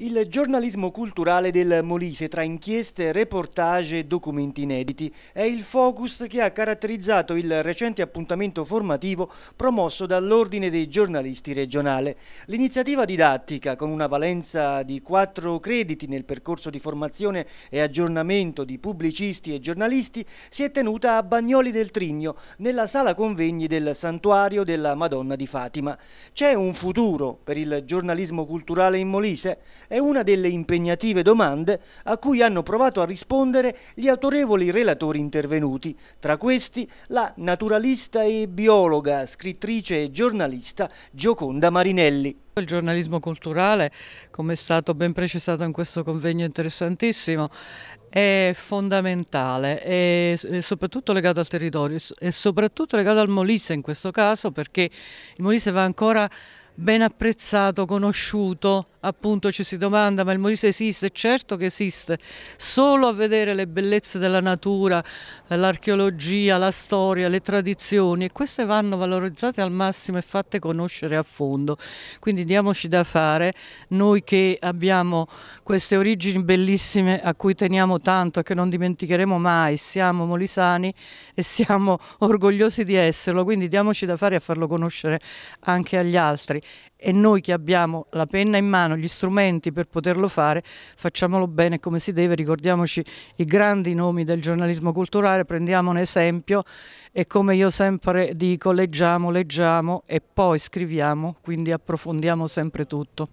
Il giornalismo culturale del Molise, tra inchieste, reportage e documenti inediti, è il focus che ha caratterizzato il recente appuntamento formativo promosso dall'Ordine dei giornalisti regionale. L'iniziativa didattica, con una valenza di quattro crediti nel percorso di formazione e aggiornamento di pubblicisti e giornalisti, si è tenuta a Bagnoli del Trigno, nella sala convegni del Santuario della Madonna di Fatima. C'è un futuro per il giornalismo culturale in Molise? è una delle impegnative domande a cui hanno provato a rispondere gli autorevoli relatori intervenuti, tra questi la naturalista e biologa, scrittrice e giornalista Gioconda Marinelli. Il giornalismo culturale, come è stato ben precisato in questo convegno interessantissimo, è fondamentale e soprattutto legato al territorio e soprattutto legato al Molise in questo caso perché il Molise va ancora ben apprezzato, conosciuto, appunto ci si domanda ma il Molise esiste? Certo che esiste, solo a vedere le bellezze della natura, l'archeologia, la storia, le tradizioni e queste vanno valorizzate al massimo e fatte conoscere a fondo, quindi diamoci da fare noi che abbiamo queste origini bellissime a cui teniamo tanto e che non dimenticheremo mai, siamo molisani e siamo orgogliosi di esserlo, quindi diamoci da fare a farlo conoscere anche agli altri e noi che abbiamo la penna in mano, gli strumenti per poterlo fare, facciamolo bene come si deve, ricordiamoci i grandi nomi del giornalismo culturale, prendiamo un esempio e come io sempre dico leggiamo, leggiamo e poi scriviamo, quindi approfondiamo sempre tutto.